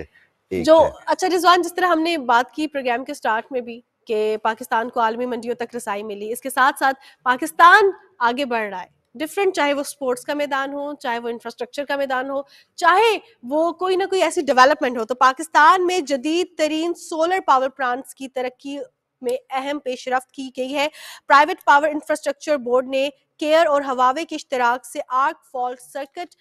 जो अच्छा रिजवान जिस तरह हमने बात की प्रोग्राम के स्टार्ट में भी कि पाकिस्तान को आलमी मंडियों तक रसाई मिली इसके साथ साथ पाकिस्तान आगे बढ़ रहा है डिफरेंट चाहे वो स्पोर्ट्स का मैदान हो चाहे वो इंफ्रास्ट्रक्चर का मैदान हो चाहे वो कोई ना कोई ऐसी डेवलपमेंट हो तो पाकिस्तान में जदीद तरीन सोलर पावर प्लांट्स की तरक्की में अहम पेशरफ की गई है प्राइवेट पावर इंफ्रास्ट्रक्चर बोर्ड ने केयर और हवावे के इश्तराक से arc fault circuit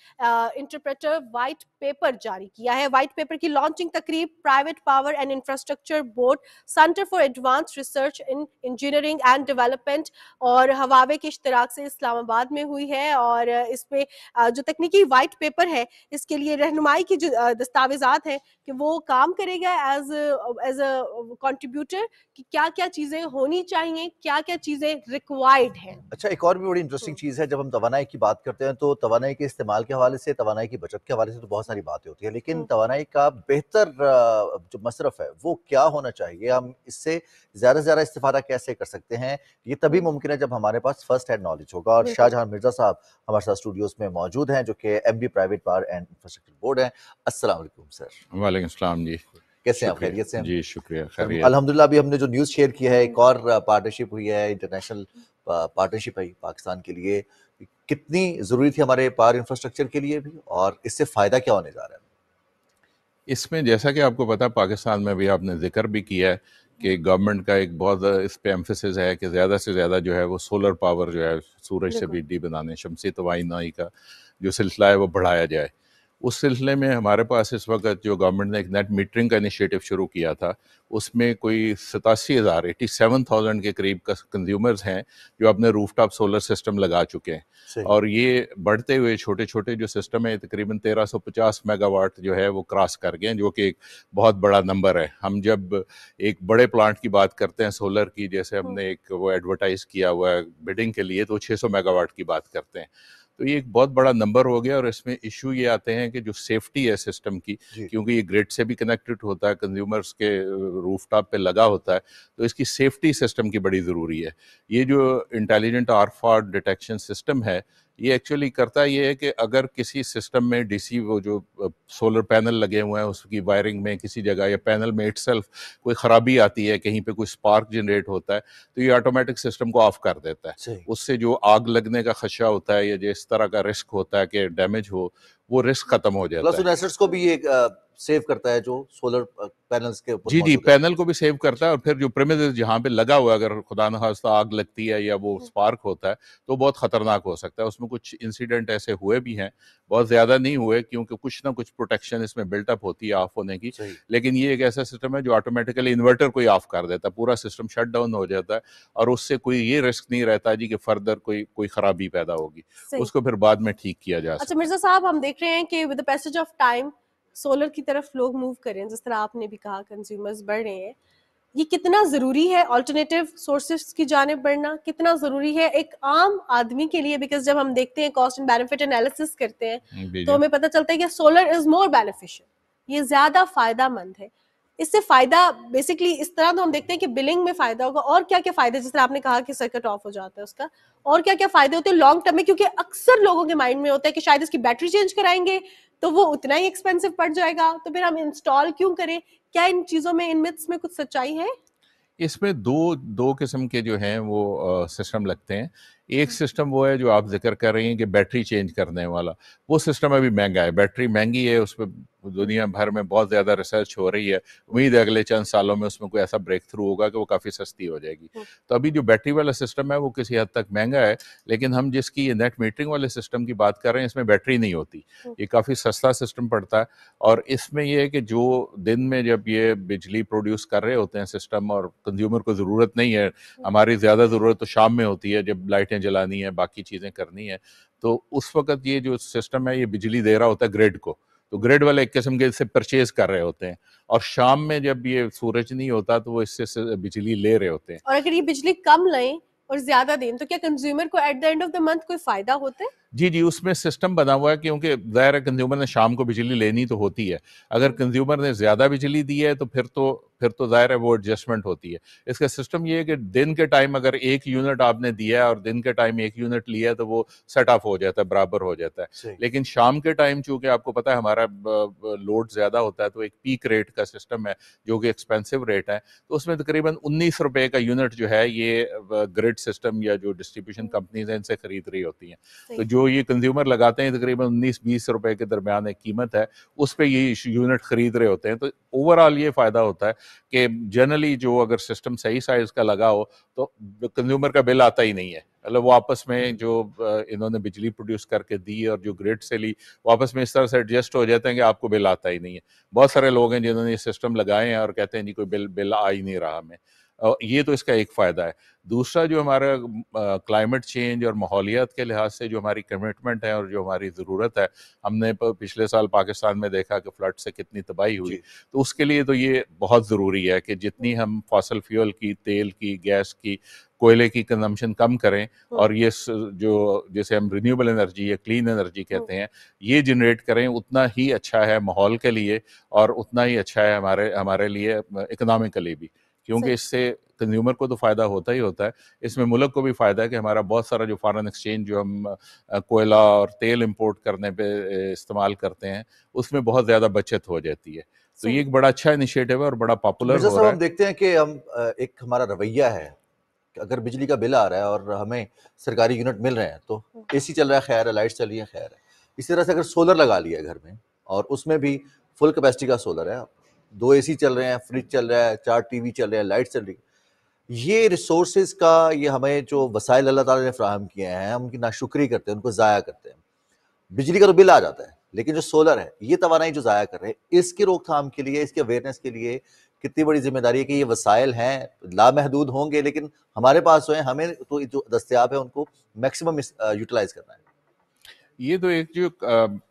interpreter white paper जारी किया है वाइट पेपर की लॉन्चिंग तकरीब private power and infrastructure board centre for advance research in engineering and development और हवावे के इश्तराक से इस्लामाबाद में हुई है और पे जो तकनीकी वाइट पेपर है इसके लिए रहनुमाई की जो दस्तावेजात हैं कि वो काम करेगा एज एज अ कॉन्ट्रीब्यूटर कि क्या क्या चीज़ें होनी चाहिए क्या क्या चीज़ें रिक्वायर्ड हैं अच्छा एक और भी बड़ी इंटरेस्टिंग तो चीज़ है जब हम तोानाई की बात करते हैं तो तोानाई के इस्तेमाल के हवाले से तोानाई की बचत के हवाले से तो बहुत सारी बातें होती है लेकिन हाँ। तोानाई का बेहतर जो मसरफ है वो क्या होना चाहिए हम इससे ज़्यादा से ज़्यादा इस्तादा कैसे कर सकते हैं ये तभी हाँ। मुमकिन है जब हमारे पास फर्स्ट हैंड नॉलेज होगा और शाहजहां मिर्जा साहब हमारे साथ स्टूडियोज़ में मौजूद हैं जो कि M B private power and infrastructure board हैं असल सर वाले जी कैसे आप खैरियत से जी शुक्रिया अलहमदुल्ला तो अलहमदिल्ला अभी हमने जो न्यूज़ शेयर किया है एक और पार्टनरशिप हुई है इंटरनेशनल पार्टनरशिप है पाकिस्तान के लिए कितनी ज़रूरी थी हमारे पावर इंफ्रास्ट्रक्चर के लिए भी और इससे फ़ायदा क्या होने जा रहा है इसमें जैसा कि आपको पता पाकिस्तान में भी आपने जिक्र भी किया है कि गवर्नमेंट का एक बहुत इस पे एम्फोसिस है कि ज़्यादा से ज़्यादा जो है वो सोलर पावर जो है सूरज से बिजली बनाने शमसी तोानाई का जो सिलसिला है वो बढ़ाया जाए उस सिलसिले में हमारे पास इस वक्त जो गवर्नमेंट ने एक नेट मीटरिंग का इनिशिएटिव शुरू किया था उसमें कोई सतासी हज़ार एटी सेवन थाउजेंड के करीब का कंज्यूमर्स हैं जो अपने रूफटॉप सोलर सिस्टम लगा चुके हैं और ये बढ़ते हुए छोटे छोटे जो सिस्टम है तकरीबन तेरह सौ पचास मेगावाट जो है वो क्रॉस कर गए जो कि एक बहुत बड़ा नंबर है हम जब एक बड़े प्लांट की बात करते हैं सोलर की जैसे हमने हम्म। एक वो एडवर्टाइज़ किया हुआ है बिडिंग के लिए तो छः सौ मेगावाट की बात करते हैं तो ये एक बहुत बड़ा नंबर हो गया और इसमें इशू ये आते हैं कि जो सेफ्टी है सिस्टम की क्योंकि ये ग्रिड से भी कनेक्टेड होता है कंज्यूमर्स के रूफटॉप पे लगा होता है तो इसकी सेफ्टी सिस्टम की बड़ी ज़रूरी है ये जो इंटेलिजेंट आरफॉड डिटेक्शन सिस्टम है ये एक्चुअली करता ये है कि अगर किसी सिस्टम में डीसी वो जो सोलर पैनल लगे हुए हैं उसकी वायरिंग में किसी जगह या पैनल में इटसेल्फ कोई ख़राबी आती है कहीं पे कोई स्पार्क जनरेट होता है तो ये ऑटोमेटिक सिस्टम को ऑफ कर देता है उससे जो आग लगने का खदशा होता है या जिस तरह का रिस्क होता है कि डैमेज हो वो रिस्क खत्म हो जाता है को भी सेव करता है जो सोलर पैनल्स uh, के ऊपर जी जी पैनल को भी सेव करता है और फिर जो प्रेमिज जहाँ पे लगा हुआ अगर खुदा नखास्ता आग लगती है या वो स्पार्क हम्म। होता है तो बहुत ख़तरनाक हो सकता है उसमें कुछ इंसिडेंट ऐसे हुए भी हैं बहुत ज़्यादा नहीं हुए क्योंकि कुछ ना कुछ प्रोटेक्शन इसमें बिल्टअप होती है ऑफ होने की लेकिन ये एक ऐसा सिस्टम है जो ऑटोमेटिकली इन्वर्टर को ही ऑफ कर देता है पूरा सिस्टम शट डाउन हो जाता है और उससे कोई ये रिस्क नहीं रहता जी कि फर्दर कोई कोई खराबी पैदा होगी उसको फिर बाद में ठीक किया जा अच्छा, सकता है मिर्जा साहब हम देख रहे हैं कि with the passage of time solar की तरफ लोग मूव करें जिस तरह आपने भी कहा कंज्यूमर्स बढ़ रहे हैं ये कितना ज़रूरी है ऑल्टरनेटिव सोर्सेज की जानब बढ़ना कितना ज़रूरी है एक आम आदमी के लिए बिकॉज जब हम देखते हैं कॉस्ट एंड बेनिफिट एनालिसिस करते हैं तो हमें पता चलता है कि सोलर इज मोर बेनिफिशियल ये ज़्यादा फायदा मंद है इससे फायदा बेसिकली इस तरह तो हम देखते हैं कि बिलिंग में फायदा होगा और क्या क्या फायदा जिस तरह आपने कहा कि सर्किट ऑफ हो जाता है उसका और क्या क्या फायदे होते हैं लॉन्ग टर्म में क्योंकि अक्सर लोगों के माइंड में होता है कि शायद इसकी बैटरी चेंज कराएंगे तो वो उतना ही एक्सपेंसिव पड़ जाएगा तो फिर हम इंस्टॉल क्यों करें क्या इन चीजों में इन मिथ्स में कुछ सच्चाई है इसमें दो दो किस्म के जो हैं वो सिस्टम लगते हैं एक सिस्टम हम्म। वो है जो आप जिक्र कर रही हैं कि बैटरी चेंज करने वाला वो सिस्टम अभी महंगा है बैटरी महंगी है उस पर दुनिया भर में बहुत ज़्यादा रिसर्च हो रही है उम्मीद है अगले चंद सालों में उसमें कोई ऐसा ब्रेक थ्रू होगा कि वो काफ़ी सस्ती हो जाएगी हम्म। तो अभी जो बैटरी वाला सिस्टम है वो किसी हद तक महंगा है लेकिन हम जिसकी ये नेट मीटरिंग वाले सिस्टम की बात कर रहे हैं इसमें बैटरी नहीं होती हम्म। ये काफ़ी सस्ता सिस्टम पड़ता है और इसमें यह है कि जो दिन में जब ये बिजली प्रोड्यूस कर रहे होते हैं सिस्टम और कंज्यूमर को ज़रूरत नहीं है हम्म। हमारी ज़्यादा ज़रूरत तो शाम में होती है जब लाइटें जलानी है बाकी चीज़ें करनी है तो उस वक्त ये जो सिस्टम है ये बिजली दे रहा होता है ग्रिड को तो ग्रिड वाले एक किस्म के इससे परचेज कर रहे होते हैं और शाम में जब ये सूरज नहीं होता तो वो इससे बिजली ले रहे होते हैं और अगर ये बिजली कम लें और ज्यादा दें तो क्या कंज्यूमर को at the end of the month कोई फायदा होता है जी जी उसमें सिस्टम बना हुआ है क्योंकि ज़ाहिर है कंज्यूमर ने शाम को बिजली लेनी तो होती है अगर कंज्यूमर ने ज़्यादा बिजली दी है तो फिर तो फिर तो ज़ाहिर है वो एडजस्टमेंट होती है इसका सिस्टम ये है कि दिन के टाइम अगर एक यूनिट आपने दिया है और दिन के टाइम एक यूनिट लिया है तो वो सेट ऑफ हो जाता है बराबर हो जाता है लेकिन शाम के टाइम चूँकि आपको पता है हमारा लोड ज़्यादा होता है तो एक पीक रेट का सिस्टम है जो कि एक्सपेंसिव रेट है तो उसमें तकरीबन उन्नीस रुपये का यूनिट जो है ये ग्रिड सिस्टम या जो डिस्ट्रीब्यूशन हम्म। कंपनीज हैं इनसे खरीद रही होती हैं तो जो ये कंज्यूमर लगाते हैं तकरीबन उन्नीस बीस रुपए के दरमियान एक कीमत है उस पर ये यूनिट ख़रीद रहे होते हैं तो ओवरऑल ये फ़ायदा होता है कि जनरली जो अगर सिस्टम सही साइज़ का लगा हो तो कंज्यूमर का बिल आता ही नहीं है मतलब वो आपस में जो इन्होंने बिजली प्रोड्यूस करके दी और जो ग्रिड से ली वापस में इस तरह से एडजस्ट हो जाते हैं कि आपको बिल आता ही नहीं है बहुत सारे लोग हैं जिन्होंने ये सिस्टम लगाए हैं और कहते हैं जी कोई बिल बिल आ ही नहीं रहा हमें और ये तो इसका एक फ़ायदा है दूसरा जो हमारा क्लाइमेट चेंज और माहौलियात के लिहाज से जो हमारी कमिटमेंट है और जो हमारी ज़रूरत है हमने पिछले साल पाकिस्तान में देखा कि फ्लड से कितनी तबाही हुई तो उसके लिए तो ये बहुत ज़रूरी है कि जितनी हम्म। हम फॉसल फ्यूल की तेल की गैस की कोयले की कंजम्पशन कम करें हम्म। और ये जो जैसे हम रिन्यूएबल एनर्जी या क्लीन हम्म। एनर्जी कहते हैं ये जनरेट करें उतना ही अच्छा है माहौल के लिए और उतना ही अच्छा है हमारे हमारे लिए इकनॉमिकली भी क्योंकि इससे कंज्यूमर को तो फ़ायदा होता ही होता है इसमें मुल्क को भी फ़ायदा है कि हमारा बहुत सारा जो फॉरेन एक्सचेंज जो हम कोयला और तेल इंपोर्ट करने पे इस्तेमाल करते हैं उसमें बहुत ज़्यादा बचत हो जाती है तो ये एक बड़ा अच्छा इनिशिएटिव है और बड़ा पॉपुलर हो रहा है हम देखते हैं कि हम एक हमारा रवैया है अगर बिजली का बिल आ रहा है और हमें सरकारी यूनिट मिल रहे हैं तो सी हम्म। चल रहा है खैर है लाइट चल रही है खैर है इसी तरह से अगर सोलर लगा लिया घर में और उसमें भी फुल कैपेसिटी का सोलर है दो एसी चल रहे हैं फ्रिज चल रहा है चार टीवी चल रहे हैं लाइट चल रही है ये रिसोर्स का ये हमें जो वसाइल अल्लाह ताला ने फ्राहम किए हैं हम उनकी नाशुक्री करते हैं उनको ज़ाया करते हैं बिजली का तो बिल आ जाता है लेकिन जो सोलर है ये तोानाई जो ज़ाया कर रहे हैं इसकी रोकथाम के लिए इसके अवेयरनेस के लिए कितनी बड़ी जिम्मेदारी है कि ये वसाइल हैं लामहदूद होंगे लेकिन हमारे पास जो है हमें तो जो दस्तियाब है उनको मैक्सिमम यूटिलाइज करना है ये तो एक जो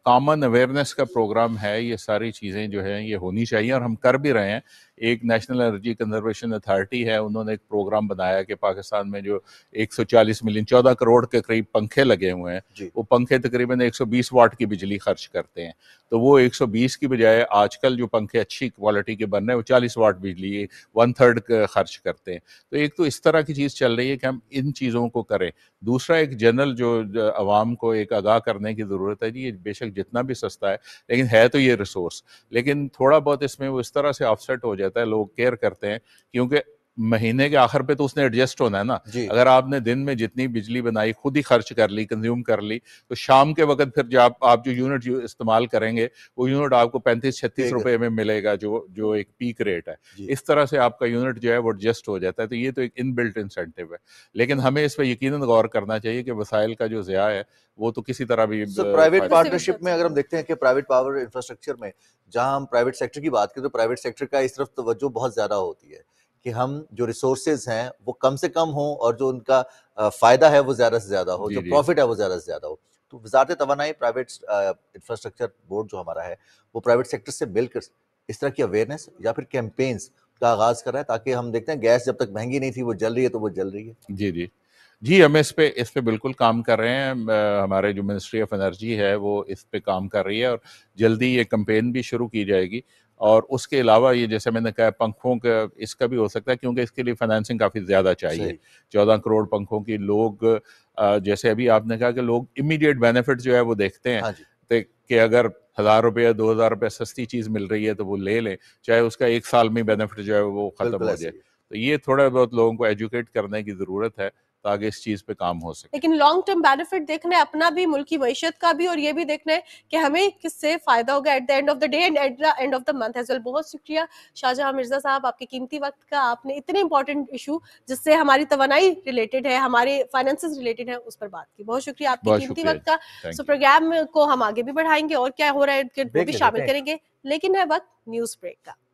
कॉमन अवेयरनेस का प्रोग्राम है ये सारी चीज़ें जो है ये होनी चाहिए और हम कर भी रहे हैं एक नेशनल एनर्जी कंजर्वेशन अथॉरिटी है उन्होंने एक प्रोग्राम बनाया कि पाकिस्तान में जो 140 मिलियन 14 करोड़ के करीब पंखे लगे हुए हैं वो पंखे तकरीबन 120 वाट की बिजली खर्च करते हैं तो वो 120 की बजाय आजकल जो पंखे अच्छी क्वालिटी के बन रहे हैं वो चालीस वाट बिजली वन थर्ड खर्च करते हैं तो एक तो इस तरह की चीज़ चल रही है कि हम इन चीज़ों को करें दूसरा एक जनरल जो आवाम को एक आगाह करने की ज़रूरत है जी ये बेशक जितना भी सस्ता है लेकिन है तो ये रिसोर्स लेकिन थोड़ा बहुत इसमें वो इस तरह से ऑफसेट हो जाता है लोग केयर करते हैं क्योंकि महीने के आखिर पे तो उसने एडजस्ट होना है ना अगर आपने दिन में जितनी बिजली बनाई खुद ही खर्च कर ली कंज्यूम कर ली तो शाम के वक्त फिर जब आप जो यूनिट इस्तेमाल करेंगे वो यूनिट आपको पैंतीस छत्तीस रुपए में मिलेगा जो जो एक पीक रेट है इस तरह से आपका यूनिट जो है वो एडजस्ट हो जाता है तो ये तो एक इनबिल्ट इंसेंटिव है लेकिन हमें इस पर यकीन गौर करना चाहिए कि वसाइल का जो ज़िया है वो तो किसी तरह भी प्राइवेट पार्टनरशिप में अगर हम देखते हैं कि प्राइवेट पावर इंफ्रास्ट्रक्चर में जहाँ हम प्राइवेट सेक्टर की बात करें तो प्राइवेट सेक्टर का इस तरफ तवज्जो बहुत ज़्यादा होती है कि हम जो रिसोर्सेज हैं वो कम से कम हों और जो उनका फ़ायदा है वो ज़्यादा से ज़्यादा हो जो प्रॉफिट है वो ज़्यादा से ज़्यादा हो तो वजारत तो प्राइवेट इंफ्रास्ट्रक्चर बोर्ड जो हमारा है वो प्राइवेट सेक्टर से मिलकर इस तरह की अवेयरनेस या फिर कैंपेन्स का आगाज़ कर रहा है ताकि हम देखते हैं गैस जब तक महंगी नहीं थी वो जल रही है तो वो जल रही है जी जी जी हम इस पे इस पे बिल्कुल काम कर रहे हैं हमारे जो मिनिस्ट्री ऑफ एनर्जी है वो इस पे काम कर रही है और जल्दी ये कंपेन भी शुरू की जाएगी और उसके अलावा ये जैसे मैंने कहा पंखों का इसका भी हो सकता है क्योंकि इसके लिए फाइनेंसिंग काफ़ी ज़्यादा चाहिए चौदह करोड़ पंखों की लोग जैसे अभी आपने कहा कि लोग इमीडिएट बेनिफिट जो है वो देखते हैं हाँ तो कि अगर हज़ार रुपये या दो हज़ार रुपये सस्ती चीज़ मिल रही है तो वो ले लें चाहे उसका एक साल में बेनिफिट जो है वो ख़त्म हो जाए तो ये थोड़ा बहुत लोगों को एजुकेट करने की ज़रूरत है ताकि इस चीज पे काम हो सके लेकिन लॉन्ग टर्म बेनिफिट देखना है अपना भी मुल्क की मीशत का भी और ये भी देखना है कि हमें किससे फायदा होगा at the end of the day and at the end of the month as well बहुत शुक्रिया शाहजहां मिर्जा साहब आपके कीमती वक्त का आपने इतने इंपॉर्टेंट इशू जिससे हमारी तोानाई रिलेटेड है हमारे फाइनेंस रिलेटेड है उस पर बात की बहुत शुक्रिया आपके कीमती वक्त का सो प्रोग्राम को हम आगे भी बढ़ाएंगे और क्या हो रहा है भी शामिल करेंगे लेकिन है वक्त न्यूज ब्रेक का